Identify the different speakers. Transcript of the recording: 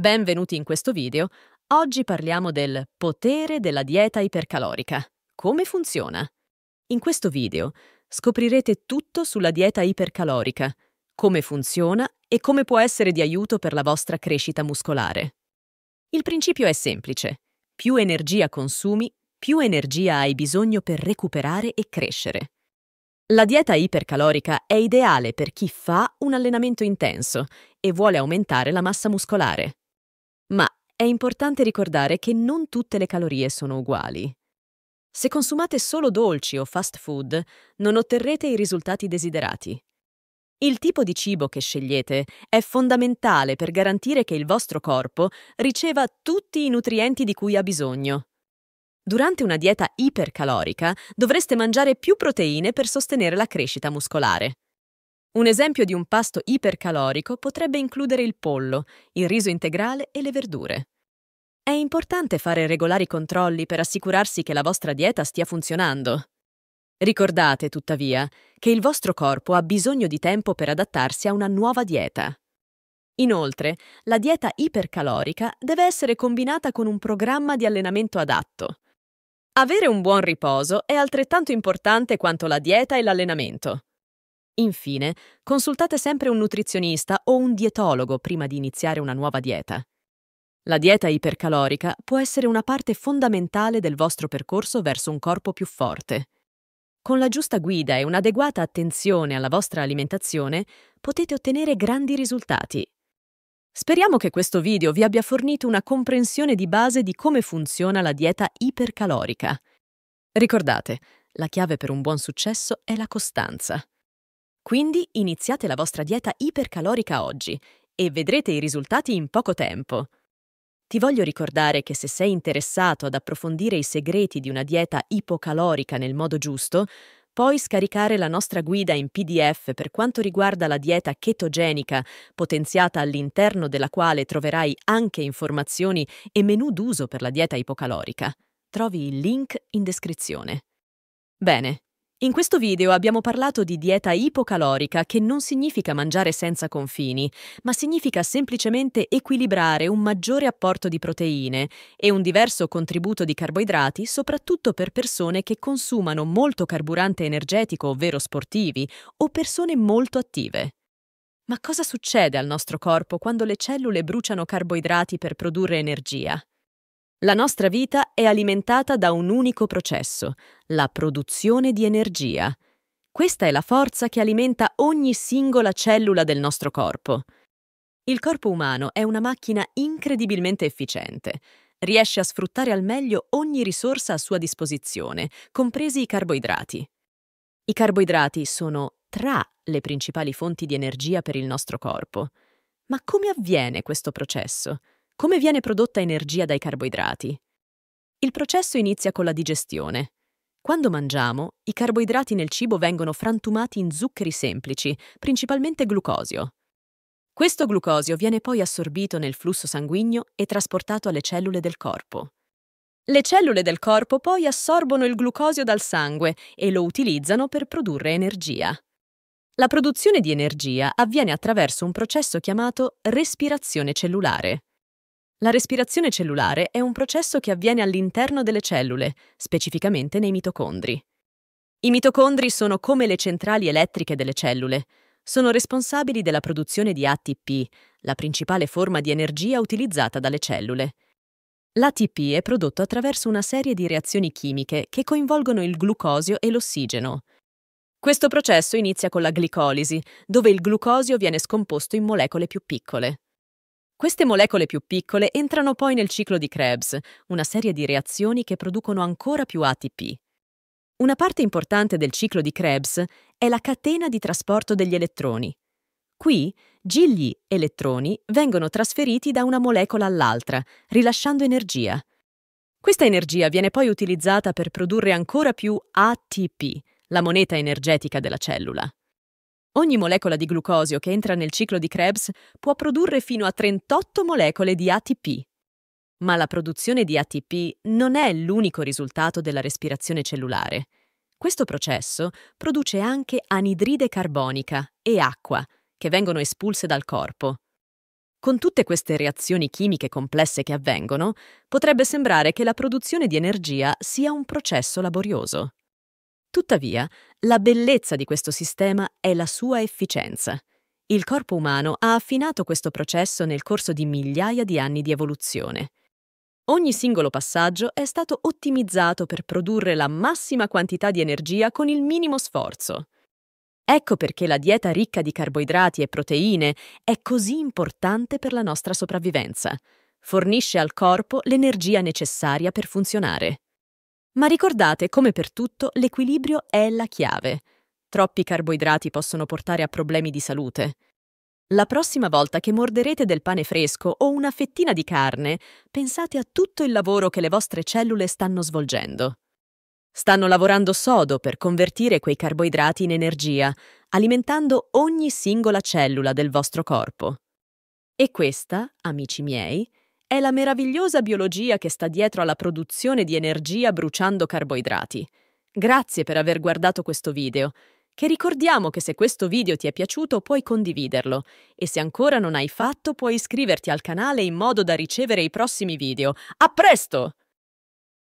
Speaker 1: Benvenuti in questo video. Oggi parliamo del potere della dieta ipercalorica. Come funziona? In questo video scoprirete tutto sulla dieta ipercalorica, come funziona e come può essere di aiuto per la vostra crescita muscolare. Il principio è semplice. Più energia consumi, più energia hai bisogno per recuperare e crescere. La dieta ipercalorica è ideale per chi fa un allenamento intenso e vuole aumentare la massa muscolare. Ma è importante ricordare che non tutte le calorie sono uguali. Se consumate solo dolci o fast food, non otterrete i risultati desiderati. Il tipo di cibo che scegliete è fondamentale per garantire che il vostro corpo riceva tutti i nutrienti di cui ha bisogno. Durante una dieta ipercalorica dovreste mangiare più proteine per sostenere la crescita muscolare. Un esempio di un pasto ipercalorico potrebbe includere il pollo, il riso integrale e le verdure. È importante fare regolari controlli per assicurarsi che la vostra dieta stia funzionando. Ricordate, tuttavia, che il vostro corpo ha bisogno di tempo per adattarsi a una nuova dieta. Inoltre, la dieta ipercalorica deve essere combinata con un programma di allenamento adatto. Avere un buon riposo è altrettanto importante quanto la dieta e l'allenamento. Infine, consultate sempre un nutrizionista o un dietologo prima di iniziare una nuova dieta. La dieta ipercalorica può essere una parte fondamentale del vostro percorso verso un corpo più forte. Con la giusta guida e un'adeguata attenzione alla vostra alimentazione potete ottenere grandi risultati. Speriamo che questo video vi abbia fornito una comprensione di base di come funziona la dieta ipercalorica. Ricordate, la chiave per un buon successo è la costanza. Quindi iniziate la vostra dieta ipercalorica oggi e vedrete i risultati in poco tempo. Ti voglio ricordare che se sei interessato ad approfondire i segreti di una dieta ipocalorica nel modo giusto, puoi scaricare la nostra guida in PDF per quanto riguarda la dieta chetogenica, potenziata all'interno della quale troverai anche informazioni e menu d'uso per la dieta ipocalorica. Trovi il link in descrizione. Bene, in questo video abbiamo parlato di dieta ipocalorica che non significa mangiare senza confini, ma significa semplicemente equilibrare un maggiore apporto di proteine e un diverso contributo di carboidrati, soprattutto per persone che consumano molto carburante energetico, ovvero sportivi, o persone molto attive. Ma cosa succede al nostro corpo quando le cellule bruciano carboidrati per produrre energia? La nostra vita è alimentata da un unico processo, la produzione di energia. Questa è la forza che alimenta ogni singola cellula del nostro corpo. Il corpo umano è una macchina incredibilmente efficiente. Riesce a sfruttare al meglio ogni risorsa a sua disposizione, compresi i carboidrati. I carboidrati sono tra le principali fonti di energia per il nostro corpo. Ma come avviene questo processo? Come viene prodotta energia dai carboidrati? Il processo inizia con la digestione. Quando mangiamo, i carboidrati nel cibo vengono frantumati in zuccheri semplici, principalmente glucosio. Questo glucosio viene poi assorbito nel flusso sanguigno e trasportato alle cellule del corpo. Le cellule del corpo poi assorbono il glucosio dal sangue e lo utilizzano per produrre energia. La produzione di energia avviene attraverso un processo chiamato respirazione cellulare. La respirazione cellulare è un processo che avviene all'interno delle cellule, specificamente nei mitocondri. I mitocondri sono come le centrali elettriche delle cellule. Sono responsabili della produzione di ATP, la principale forma di energia utilizzata dalle cellule. L'ATP è prodotto attraverso una serie di reazioni chimiche che coinvolgono il glucosio e l'ossigeno. Questo processo inizia con la glicolisi, dove il glucosio viene scomposto in molecole più piccole. Queste molecole più piccole entrano poi nel ciclo di Krebs, una serie di reazioni che producono ancora più ATP. Una parte importante del ciclo di Krebs è la catena di trasporto degli elettroni. Qui gigli elettroni vengono trasferiti da una molecola all'altra, rilasciando energia. Questa energia viene poi utilizzata per produrre ancora più ATP, la moneta energetica della cellula. Ogni molecola di glucosio che entra nel ciclo di Krebs può produrre fino a 38 molecole di ATP. Ma la produzione di ATP non è l'unico risultato della respirazione cellulare. Questo processo produce anche anidride carbonica e acqua, che vengono espulse dal corpo. Con tutte queste reazioni chimiche complesse che avvengono, potrebbe sembrare che la produzione di energia sia un processo laborioso. Tuttavia, la bellezza di questo sistema è la sua efficienza. Il corpo umano ha affinato questo processo nel corso di migliaia di anni di evoluzione. Ogni singolo passaggio è stato ottimizzato per produrre la massima quantità di energia con il minimo sforzo. Ecco perché la dieta ricca di carboidrati e proteine è così importante per la nostra sopravvivenza. Fornisce al corpo l'energia necessaria per funzionare. Ma ricordate, come per tutto, l'equilibrio è la chiave. Troppi carboidrati possono portare a problemi di salute. La prossima volta che morderete del pane fresco o una fettina di carne, pensate a tutto il lavoro che le vostre cellule stanno svolgendo. Stanno lavorando sodo per convertire quei carboidrati in energia, alimentando ogni singola cellula del vostro corpo. E questa, amici miei, è la meravigliosa biologia che sta dietro alla produzione di energia bruciando carboidrati. Grazie per aver guardato questo video, che ricordiamo che se questo video ti è piaciuto puoi condividerlo e se ancora non hai fatto puoi iscriverti al canale in modo da ricevere i prossimi video. A presto!